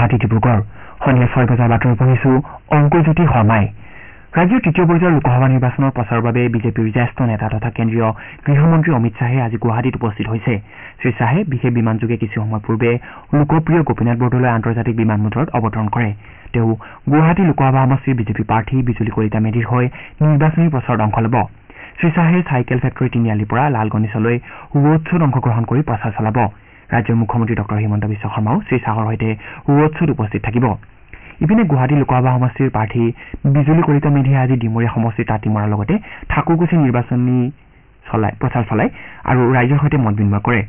গুৱাহাটী ডিব্ৰুগড় সন্ধিয়া ছয় বজাৰ বাতৰি পঢ়িছো অংকুৰজ্যোতি শৰ্মাই ৰাজ্যৰ তৃতীয় পৰ্যায়ৰ লোকসভা নিৰ্বাচনৰ প্ৰচাৰৰ বাবে বিজেপিৰ জ্যেষ্ঠ নেতা তথা কেন্দ্ৰীয় গৃহমন্ত্ৰী অমিত শ্বাহে আজি গুৱাহাটীত উপস্থিত হৈছে শ্ৰীশ্বাহে বিশেষ বিমানযোগে কিছু সময় পূৰ্বে লোকপ্ৰিয় গোপীনাথ বৰদলৈ আন্তৰ্জাতিক বিমান বন্দৰত অৱতৰণ কৰে তেওঁ গুৱাহাটী লোকসভা সমষ্টিৰ বিজেপি প্ৰাৰ্থী বিজুলী কলিতা মেধিৰ হৈ নিৰ্বাচনী প্ৰচাৰত অংশ ল'ব শ্ৰীশ্বাহে চাইকেল ফেক্টৰী তিনিআলিৰ পৰা লালগণিচলৈ ৰোড শ্বত অংশগ্ৰহণ কৰি প্ৰচাৰ চলাব ৰাজ্যৰ মুখ্যমন্ত্ৰী ডঃ হিমন্ত বিশ্ব শৰ্মাও শ্ৰীশ্বাহৰ সৈতে ৰোডশ্বত উপস্থিত থাকিব ইপিনে গুৱাহাটী লোকসভা সমষ্টিৰ প্ৰাৰ্থী বিজুলী কলিতা মেধিয়ে আজি ডিমৰীয়া সমষ্টিৰ তাঁতি মৰাৰ লগতে ঠাকুৰকুচি নিৰ্বাচনী প্ৰচাৰ চলায় আৰু ৰাইজৰ সৈতে মত বিনিময় কৰে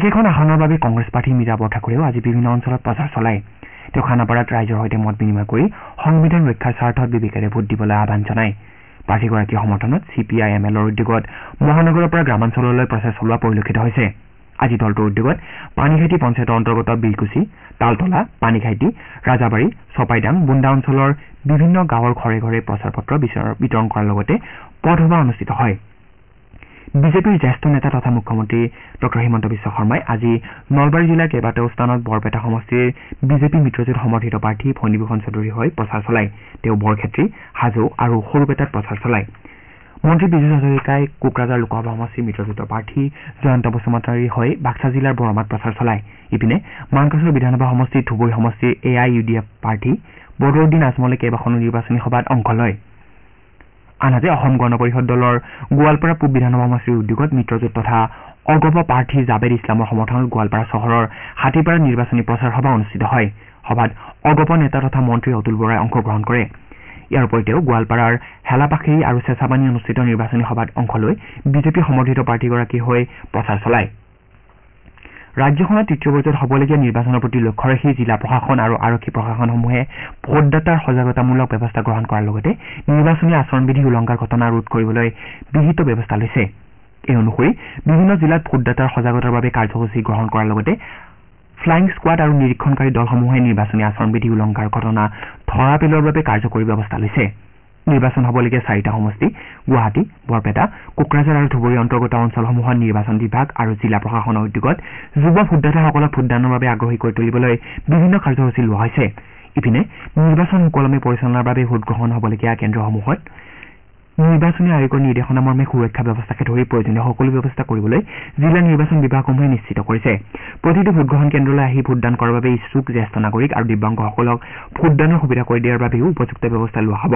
একেখন আসনৰ বাবে কংগ্ৰেছ প্ৰাৰ্থী মীৰা বৰঠাকুৰেও আজি বিভিন্ন অঞ্চলত প্ৰচাৰ চলায় তেওঁ খানাপাৰাত ৰাইজৰ সৈতে মত বিনিময় কৰি সংবিধান ৰক্ষাৰ স্বাৰ্থত বিবেকেৰে ভোট দিবলৈ আহান জনায় প্ৰাৰ্থীগৰাকীৰ সমৰ্থনত চি পি আই এম এলৰ উদ্যোগত মহানগৰৰ পৰা গ্ৰামাঞ্চললৈ প্ৰচাৰ চলোৱা পৰিলক্ষিত হৈছে আজি দলটোৰ উদ্যোগত পানীঘাটি পঞ্চায়তৰ অন্তৰ্গত বিলকুছি তালতলা পানীঘাটি ৰাজাবাৰী চপাইডাং বুন্দা অঞ্চলৰ বিভিন্ন গাঁৱৰ ঘৰে ঘৰে প্ৰচাৰ পত্ৰ বিতৰণ কৰাৰ লগতে পথসভা অনুষ্ঠিত হয় বিজেপিৰ জ্যেষ্ঠ নেতা তথা মুখ্যমন্ত্ৰী ডঃ হিমন্ত বিশ্ব শৰ্মাই আজি নলবাৰী জিলাৰ কেইবাটাও স্থানত বৰপেটা সমষ্টিৰ বিজেপি মিত্ৰজোঁট সমৰ্থিত প্ৰাৰ্থী ফণীভূষণ চৌধুৰীৰ হৈ প্ৰচাৰ চলায় তেওঁ বৰক্ষেত্ৰী হাজো আৰু সৰুপেটাত প্ৰচাৰ চলায় মন্ত্ৰী বিজু হাজৰিকাই কোকৰাঝাৰ লোকসভা সমষ্টিৰ মিত্ৰজোঁট প্ৰাৰ্থী জয়ন্ত বসুমতাৰীৰ হৈ বাক্সা জিলাৰ বৰমাত প্ৰচাৰ চলায় ইপিনে মানকাছৰ বিধানসভা সমষ্টিৰ ধুবুৰী সমষ্টিৰ A I U D F প্ৰাৰ্থী বদৰুদ্দিন আজমলে কেইবাখনো নিৰ্বাচনী সভাত অংশ লয় আনহাতে অসম গণ পৰিষদ দলৰ গোৱালপাৰা পূব বিধানসভা সমষ্টিৰ উদ্যোগত মিত্ৰজোঁট তথা অগপ প্ৰাৰ্থী জাবেদ ইছলামৰ সমৰ্থনত গোৱালপাৰা চহৰৰ হাতীপাৰাত নিৰ্বাচনী প্ৰচাৰ সভা অনুষ্ঠিত হয় সভাত অগপ নেতা তথা মন্ত্ৰী অতুল বৰাই অংশগ্ৰহণ কৰিছে ইয়াৰ উপৰি তেওঁ গোৱালপাৰাৰ হেলাপাখিৰি আৰু চেচাবানী অনুষ্ঠিত নিৰ্বাচনী সভাত অংশ লৈ বিজেপি সমৰ্থিত প্ৰাৰ্থীগৰাকীৰ হৈ প্ৰচাৰ চলায় ৰাজ্যখনত তৃতীয় পৰ্যায়ত হ'বলগীয়া নিৰ্বাচনৰ প্ৰতি লক্ষ্য ৰাখি জিলা প্ৰশাসন আৰু আৰক্ষী প্ৰশাসনসমূহে ভোটদাতাৰ সজাগতামূলক ব্যৱস্থা গ্ৰহণ কৰাৰ লগতে নিৰ্বাচনী আচৰণবিধি উলংঘাৰ ঘটনা ৰোধ কৰিবলৈ বিহিত ব্যৱস্থা লৈছে এই অনুসৰি বিভিন্ন জিলাত ভোটদাতাৰ সজাগতাৰ বাবে কাৰ্যসূচী গ্ৰহণ কৰাৰ লগতে ফ্লাইং স্কোৱাড আৰু নিৰীক্ষণকাৰী দলসমূহে নিৰ্বাচনী আচৰণ বিধি উলংঘাৰ ঘটনা ধৰা পেলোৱাৰ বাবে কাৰ্যকৰী ব্যৱস্থা লৈছে নিৰ্বাচন হ'বলগীয়া চাৰিটা সমষ্টি গুৱাহাটী বৰপেটা কোকৰাঝাৰ আৰু ধুবুৰী অন্তৰ্গত অঞ্চলসমূহত নিৰ্বাচন বিভাগ আৰু জিলা প্ৰশাসনৰ উদ্যোগত যুৱ ভোটদাতাসকলক ভোটদানৰ বাবে আগ্ৰহী কৰি তুলিবলৈ বিভিন্ন কাৰ্যসূচী লোৱা হৈছে ইপিনে নিৰ্বাচন মুকলমে পৰিচালনাৰ বাবে ভোটগ্ৰহণ হ'বলগীয়া কেন্দ্ৰসমূহত নিৰ্বাচনী আয়োগৰ নিৰ্দেশনা মৰ্মে সুৰক্ষা ব্যৱস্থাকে ধৰি প্ৰয়োজনীয় সকলো ব্যৱস্থা কৰিবলৈ জিলা নিৰ্বাচন বিভাগসমূহে নিশ্চিত কৰিছে প্ৰতিটো ভোটগ্ৰহণ কেন্দ্ৰলৈ আহি ভোটদান কৰাৰ বাবে ইচ্ছুক জ্যেষ্ঠ নাগৰিক আৰু দিব্যাংগসকলক ভোটদানৰ সুবিধা কৰি দিয়াৰ বাবেও উপযুক্ত ব্যৱস্থা লোৱা হ'ব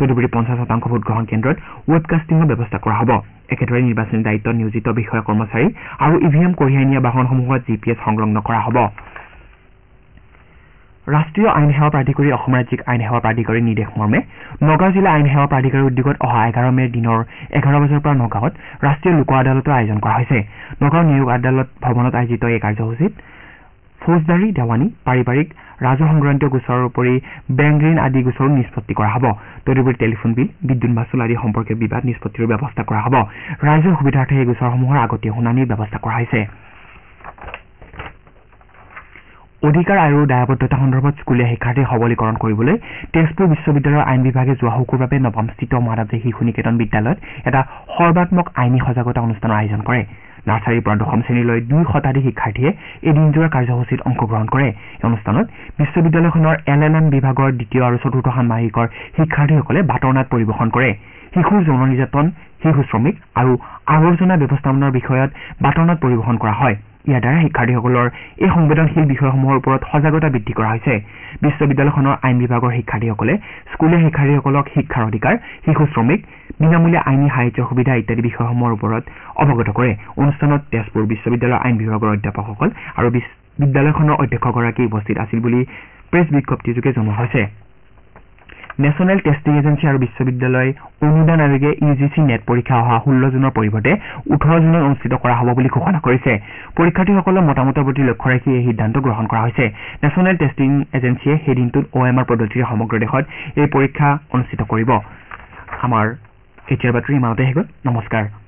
তদুপৰি পঞ্চাছ শতাংশ ভোটগ্ৰহণ কেন্দ্ৰত ৱেবকাষ্টিঙৰ ব্যৱস্থা কৰা হ'ব একেদৰে নিৰ্বাচনী দায়িত্বত নিয়োজিত বিষয়া কৰ্মচাৰী আৰু ই ভি এম কঢ়িয়াই নিয়া বাহনসমূহত জি পি এছ সংলগ্ন কৰা হ'ব ৰাষ্ট্ৰীয় আইন সেৱা প্ৰাধিকৰী অসম ৰাজ্যিক আইন সেৱা প্ৰাধিকৰী নিৰ্দেশ মৰ্মে নগাঁও জিলা আইন সেৱা প্ৰাধিকাৰীৰ উদ্যোগত অহা এঘাৰ মে'ৰ দিনৰ এঘাৰ বজাৰ পৰা নগাঁৱত ৰাষ্ট্ৰীয় লোক আদালতৰ আয়োজন কৰা হৈছে নগাঁও নিয়োগ আদালত ভৱনত আয়োজিত এই কাৰ্যসূচীত ফৌজদাৰী দেৱানী পাৰিবাৰিক ৰাজহ সংক্ৰান্তীয় গোচৰৰ উপৰি বেংক ঋণ আদি গোচৰো নিষ্পত্তি কৰা হ'ব তদুপৰি টেলিফোন বিল বিদ্যুৎ মাচুল আদি সম্পৰ্কীয় বিবাদ নিষ্পত্তিৰ ব্যৱস্থা কৰা হ'ব ৰাইজৰ সুবিধাৰ্থে এই গোচৰসমূহৰ আগতীয়া শুনানিৰ ব্যৱস্থা কৰা হৈছে অধিকাৰ আৰু দায়বদ্ধতা সন্দৰ্ভত স্কুলীয়া শিক্ষাৰ্থীৰ সবলীকৰণ কৰিবলৈ তেজপুৰ বিশ্ববিদ্যালয়ৰ আইন বিভাগে যোৱা শুকুৰবাবে নৱমস্থিত মাধৱদেৱ শিশু নিকেতন বিদ্যালয়ত এটা সৰ্বাম্মক আইনী সজাগতা অনুষ্ঠানৰ আয়োজন কৰে নাৰ্চাৰীৰ পৰা দশম শ্ৰেণীলৈ দুই শতাধিক শিক্ষাৰ্থীয়ে এই দিনজোৰা কাৰ্যসূচীত অংশগ্ৰহণ কৰে এই অনুষ্ঠানত বিশ্ববিদ্যালয়খনৰ এল এন এম বিভাগৰ দ্বিতীয় আৰু চতুৰ্থ ষাণমাহিকৰ শিক্ষাৰ্থীসকলে বাটৰ নাট পৰিৱেশন কৰিছে শিশু যৌন নিৰ্যাতন শিশু শ্ৰমিক আৰু আৱৰ্জনা ব্যৱস্থাপনাৰ বিষয়ত বাটনত পৰিবহন কৰা হয় ইয়াৰ দ্বাৰা শিক্ষাৰ্থীসকলৰ এই সংবেদনশীল বিষয়সমূহৰ ওপৰত সজাগতা বৃদ্ধি কৰা হৈছে বিশ্ববিদ্যালয়খনৰ আইন বিভাগৰ শিক্ষাৰ্থীসকলে স্কুলীয়া শিক্ষাৰ্থীসকলক শিক্ষাৰ অধিকাৰ শিশু শ্ৰমিক বিনামূলীয়া আইনী সাহায্য সুবিধা ইত্যাদি বিষয়সমূহৰ ওপৰত অৱগত কৰে অনুষ্ঠানত তেজপুৰ বিশ্ববিদ্যালয়ৰ আইন বিভাগৰ অধ্যাপকসকল আৰু বিদ্যালয়খনৰ অধ্যক্ষগৰাকী উপস্থিত আছিল বুলি প্ৰেছ বিজ্ঞপ্তিযোগে জনোৱা হৈছে নেচনেল টেষ্টিং এজেঞ্চি আৰু বিশ্ববিদ্যালয় অনুদান আয়োগে ই জি চি নেট পৰীক্ষা অহা ষোল্ল জুনৰ পৰিৱৰ্তে ওঠৰ জুনত অনুষ্ঠিত কৰা হ'ব বুলি ঘোষণা কৰিছে পৰীক্ষাৰ্থীসকলৰ মতামতৰ প্ৰতি লক্ষ্য ৰাখি এই সিদ্ধান্ত গ্ৰহণ কৰা হৈছে নেচনেল টেষ্টিং এজেঞ্চিয়ে সেই দিনটোত অ' এম আৰ পদ্ধতিৰে সমগ্ৰ দেশত এই পৰীক্ষা অনুষ্ঠিত কৰিব